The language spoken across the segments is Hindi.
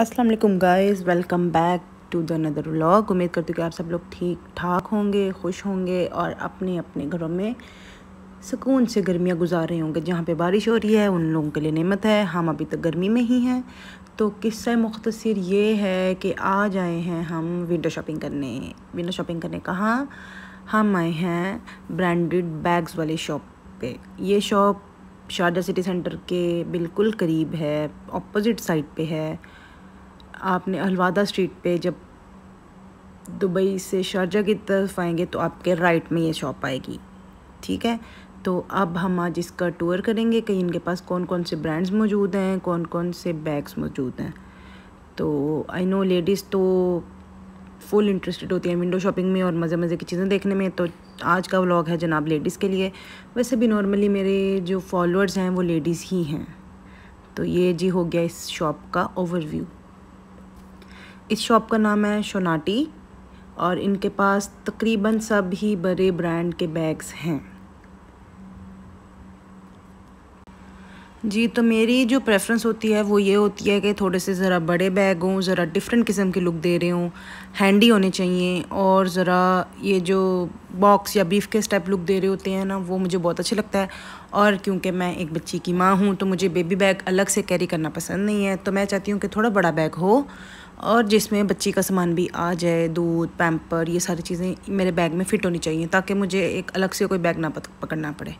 Aslam guys welcome back to another vlog उम्मीद करती हूँ कि आप सब लोग ठीक ठाक होंगे खुश होंगे और अपने अपने घरों में सुकून से गर्मियाँ गुजार रहे होंगे जहाँ पे बारिश हो रही है उन लोगों के लिए नेमत है हम अभी तक गर्मी में ही हैं तो किस्सा मुख्तर ये है कि आज आए हैं हम विंडो शॉपिंग करने विंडो शॉपिंग करने कहाँ हम आए हैं ब्रांडेड बैग्स वाले शॉप पे ये शॉप शारजा सिटी सेंटर के बिल्कुल करीब है अपोजिट साइड पे है आपने अलवादा स्ट्रीट पे जब दुबई से शारजा की तरफ आएंगे तो आपके राइट में ये शॉप आएगी ठीक है तो अब हम आज इसका टूर करेंगे कि इनके पास कौन कौन से ब्रांड्स मौजूद हैं कौन कौन से बैग्स मौजूद हैं तो आई नो लेडीज़ तो फुल इंटरेस्टेड होती हैं विंडो शॉपिंग में और मज़े मज़े की चीज़ें देखने में तो आज का व्लॉग है जनाब लेडीज़ के लिए वैसे भी नॉर्मली मेरे जो फॉलोअर्स हैं वो लेडीज़ ही हैं तो ये जी हो गया इस शॉप का ओवरव्यू इस शॉप का नाम है शोनाटी और इनके पास तकरीबन सभी बड़े ब्रांड के बैग्स हैं जी तो मेरी जो प्रेफरेंस होती है वो ये होती है कि थोड़े से ज़रा बड़े बैग हों ज़रा डिफरेंट किस्म के लुक दे रहे हों हैंडी होने चाहिए और ज़रा ये जो बॉक्स या बीफ के स्टेप लुक दे रहे होते हैं ना वो मुझे बहुत अच्छे लगता है और क्योंकि मैं एक बच्ची की माँ हूँ तो मुझे बेबी बैग अलग से कैरी करना पसंद नहीं है तो मैं चाहती हूँ कि थोड़ा बड़ा बैग हो और जिसमें बच्ची का सामान भी आ जाए दूध पैम्पर ये सारी चीज़ें मेरे बैग में फ़िट होनी चाहिए ताकि मुझे एक अलग से कोई बैग ना पकड़ना पड़े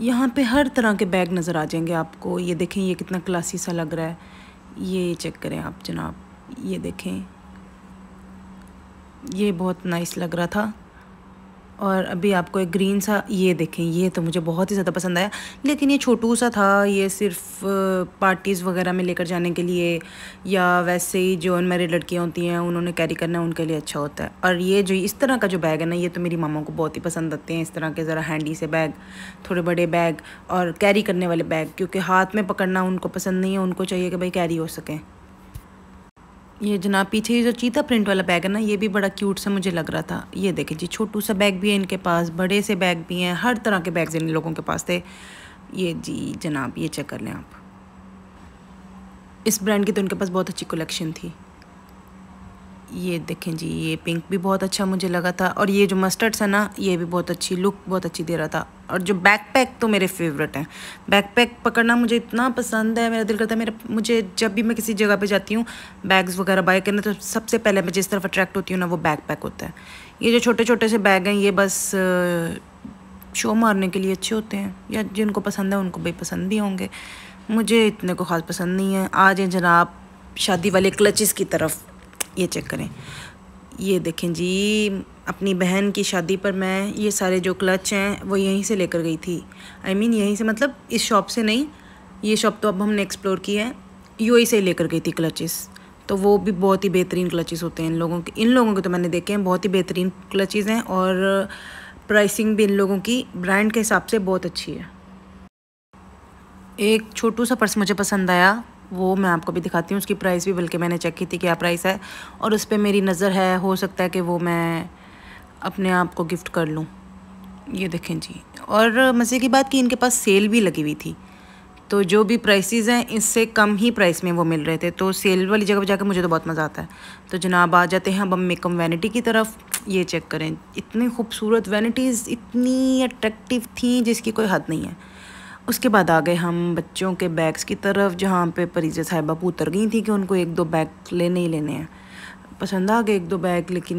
यहाँ पे हर तरह के बैग नज़र आ जाएंगे आपको ये देखें ये कितना क्लासी सा लग रहा है ये चेक करें आप जनाब ये देखें ये बहुत नाइस लग रहा था और अभी आपको एक ग्रीन सा ये देखें ये तो मुझे बहुत ही ज़्यादा पसंद आया लेकिन ये छोटू सा था ये सिर्फ पार्टीज़ वगैरह में लेकर जाने के लिए या वैसे ही जो अनमेरिड लड़कियाँ होती हैं उन्होंने कैरी करना उनके लिए अच्छा होता है और ये जो इस तरह का जो बैग है ना ये तो मेरी मामा को बहुत ही पसंद आते हैं इस तरह के ज़रा हैंडी से बैग थोड़े बड़े बैग और कैरी करने वाले बैग क्योंकि हाथ में पकड़ना उनको पसंद नहीं है उनको चाहिए कि भाई कैरी हो सकें ये जनाब पीछे ये जो चीता प्रिंट वाला बैग है ना ये भी बड़ा क्यूट सा मुझे लग रहा था ये देखें जी छोटू सा बैग भी है इनके पास बड़े से बैग भी हैं हर तरह के बैग्स इन लोगों के पास थे ये जी जनाब ये चेक कर लें आप इस ब्रांड की तो इनके पास बहुत अच्छी कलेक्शन थी ये देखें जी ये पिंक भी बहुत अच्छा मुझे लगा था और ये जो मस्टर्ड्स है ना ये भी बहुत अच्छी लुक बहुत अच्छी दे रहा था और जो बैकपैक तो मेरे फेवरेट हैं बैकपैक पकड़ना मुझे इतना पसंद है मेरा दिल करता है मेरा मुझे जब भी मैं किसी जगह पे जाती हूँ बैग्स वगैरह बाय करने तो सबसे पहले मैं जिस तरफ अट्रैक्ट होती हूँ ना वो बैक होता है ये जो छोटे छोटे से बैग हैं ये बस शो मारने के लिए अच्छे होते हैं या जिनको पसंद है उनको भी पसंद भी होंगे मुझे इतने को ख़ास पसंद नहीं है आज जनाब शादी वाले क्लचेस की तरफ ये चेक करें ये देखें जी अपनी बहन की शादी पर मैं ये सारे जो क्लच हैं वो यहीं से लेकर गई थी आई I मीन mean, यहीं से मतलब इस शॉप से नहीं ये शॉप तो अब हमने एक्सप्लोर की है यू से ही लेकर गई थी क्लचेस तो वो भी बहुत ही बेहतरीन क्लचेस होते हैं इन लोगों के इन लोगों के तो मैंने देखे हैं बहुत ही बेहतरीन क्लचेस हैं और प्राइसिंग भी इन लोगों की ब्रांड के हिसाब से बहुत अच्छी है एक छोटू सा पर्स मुझे पसंद आया वो मैं आपको भी दिखाती हूँ उसकी प्राइस भी बल्कि मैंने चेक की थी क्या प्राइस है और उस पर मेरी नज़र है हो सकता है कि वो मैं अपने आप को गिफ्ट कर लूँ ये देखें जी और मज़े की बात कि इनके पास सेल भी लगी हुई थी तो जो भी प्राइसेस हैं इससे कम ही प्राइस में वो मिल रहे थे तो सेल वाली जगह पर जाकर मुझे तो बहुत मज़ा आता है तो जनाब आ जाते हैं अब हम मेकअप वैनिटी की तरफ ये चेक करें इतनी खूबसूरत वैनिटीज़ इतनी अट्रैक्टिव थी जिसकी कोई हद नहीं है उसके बाद आ गए हम बच्चों के बैग्स की तरफ जहाँ पे परीजे साहिबा उतर गई थी कि उनको एक दो बैग लेने ही लेने हैं पसंद आ गए एक दो बैग लेकिन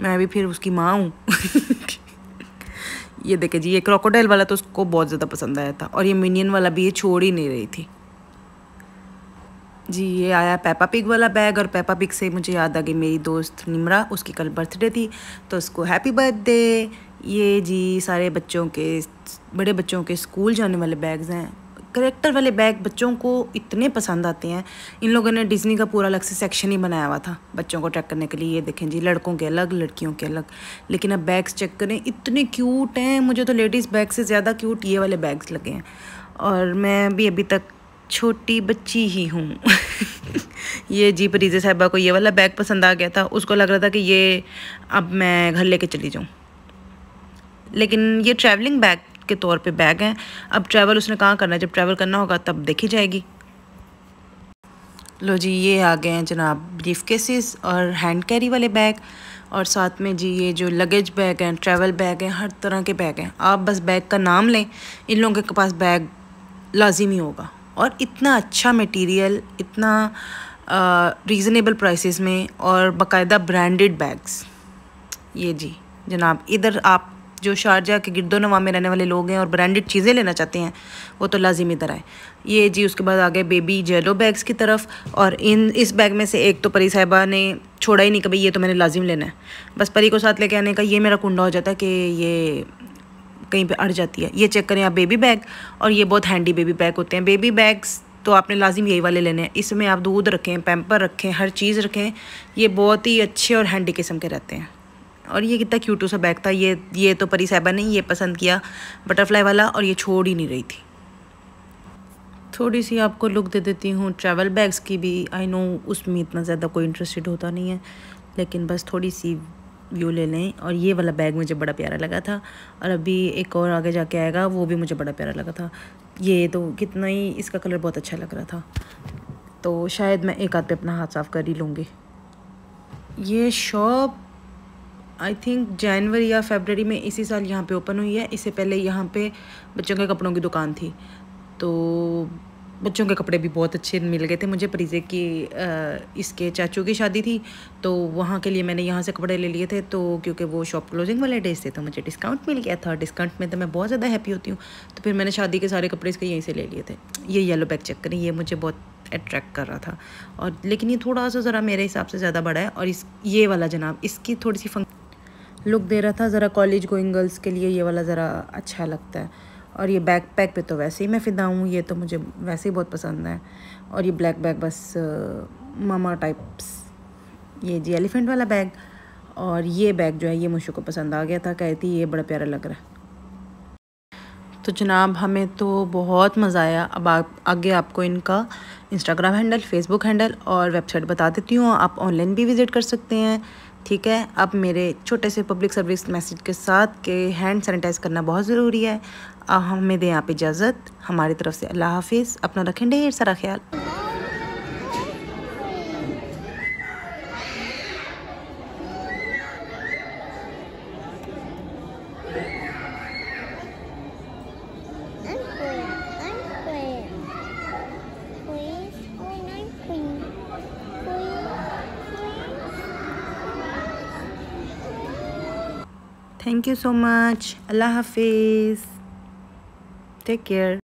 मैं भी फिर उसकी माँ हूँ ये देखे जी ये क्रोकोडाइल वाला तो उसको बहुत ज़्यादा पसंद आया था और ये मिनियन वाला भी ये छोड़ ही नहीं रही थी जी ये आया पेपा पिग वाला बैग और पेपा पिग से मुझे याद आ गई मेरी दोस्त निमरा उसकी कल बर्थडे थी तो उसको हैप्पी बर्थडे ये जी सारे बच्चों के बड़े बच्चों के स्कूल जाने वाले बैग्स हैं करेक्टर वाले बैग बच्चों को इतने पसंद आते हैं इन लोगों ने डिज्नी का पूरा अलग से सेक्शन ही बनाया हुआ था बच्चों को ट्रैक करने के लिए ये देखें जी लड़कों के अलग लड़कियों के अलग लेकिन अब बैग्स चेक करें इतने क्यूट हैं मुझे तो लेडीज़ बैग से ज़्यादा क्यूट ये वाले बैग्स लगे हैं और मैं भी अभी तक छोटी बच्ची ही हूँ ये जी परीजे साहिबा को ये वाला बैग पसंद आ गया था उसको लग रहा था कि ये अब मैं घर लेके चली जाऊँ लेकिन ये ट्रैवलिंग बैग के तौर पे बैग हैं अब ट्रैवल उसने कहाँ करना है जब ट्रैवल करना होगा तब देखी जाएगी लो जी ये आ गए हैं जनाब ब्रीफ केसेस और हैंड कैरी वाले बैग और साथ में जी ये जो लगेज बैग हैं ट्रैवल बैग हैं हर तरह के बैग हैं आप बस बैग का नाम लें इन लोगों के पास बैग लाजिमी होगा और इतना अच्छा मटीरियल इतना रीज़नेबल प्राइसेस में और बाकायदा ब्रांडेड बैग्स ये जी जनाब इधर आप जो शारजा के गिरदो नवा में रहने वाले लोग हैं और ब्रांडेड चीज़ें लेना चाहते हैं वो तो लाजिमी इधर आए ये जी उसके बाद आ गए बेबी जेलो बैग्स की तरफ और इन इस बैग में से एक तो परी साहिबा ने छोड़ा ही नहीं कभी ये तो मैंने लाजिम लेना है बस परी को साथ लेके आने का ये मेरा कुंडा हो जाता है कि ये कहीं पे अड़ जाती है ये चेक करें आप बेबी बैग और ये बहुत हैंडी बेबी बैग होते हैं बेबी बैग्स तो आपने लाजिम यही वाले लेने हैं इसमें आप दूध रखें पैम्पर रखें हर चीज़ रखें ये बहुत ही अच्छे और हैंडी किस्म के रहते हैं और ये कितना क्यूटू सा बैग था ये ये तो परी साहबा ने ये पसंद किया बटरफ्लाई वाला और ये छोड़ ही नहीं रही थी थोड़ी सी आपको लुक दे देती हूँ ट्रैवल बैग्स की भी आई नो उसमें इतना ज़्यादा कोई इंटरेस्टेड होता नहीं है लेकिन बस थोड़ी सी व्यू ले लें और ये वाला बैग मुझे बड़ा प्यारा लगा था और अभी एक और आगे जाके आएगा वो भी मुझे बड़ा प्यारा लगा था ये तो कितना ही इसका कलर बहुत अच्छा लग रहा था तो शायद मैं एक हाथ पे अपना हाथ साफ़ कर ही लूँगी ये शॉप आई थिंक जनवरी या फेबररी में इसी साल यहाँ पे ओपन हुई है इससे पहले यहाँ पे बच्चों के कपड़ों की दुकान थी तो बच्चों के कपड़े भी बहुत अच्छे मिल गए थे मुझे परिजे की इसके चाचू की शादी थी तो वहाँ के लिए मैंने यहाँ से कपड़े ले लिए थे तो क्योंकि वो शॉप क्लोजिंग वाले डेज थे तो मुझे डिस्काउंट मिल गया था डिस्काउंट में तो मैं बहुत ज़्यादा हैप्पी होती हूँ तो फिर मैंने शादी के सारे कपड़े इसके यहीं से ले लिए थे ये येलो बैग चेक करें ये मुझे बहुत अट्रैक्ट कर रहा था और लेकिन ये थोड़ा सा ज़रा मेरे हिसाब से ज़्यादा बड़ा है और इस ये वाला जनाब इसकी थोड़ी सी फंक्शन लुक दे रहा था ज़रा कॉलेज गोइंग गर्ल्स के लिए ये वाला ज़रा अच्छा लगता है और ये बैक पैक पर तो वैसे ही मैं फ़िदा हूँ ये तो मुझे वैसे ही बहुत पसंद है और ये ब्लैक बैग बस मामा टाइप्स ये जी एलिफेंट वाला बैग और ये बैग जो है ये मुझे को पसंद आ गया था कहती ये बड़ा प्यारा लग रहा है तो जनाब हमें तो बहुत मज़ा आया अब आप आगे आपको इनका इंस्टाग्राम हैंडल फेसबुक हैंडल और वेबसाइट बता देती हूँ आप ऑनलाइन भी विज़िट कर सकते हैं ठीक है अब मेरे छोटे से पब्लिक सर्विस मैसेज के साथ के हैंड सैनिटाइज़ करना बहुत ज़रूरी है हमें दें आप इजाज़त हमारी तरफ से अल्लाह हाफिज़ अपना रखें ढेर सारा ख्याल thank you so much allah hafiz take care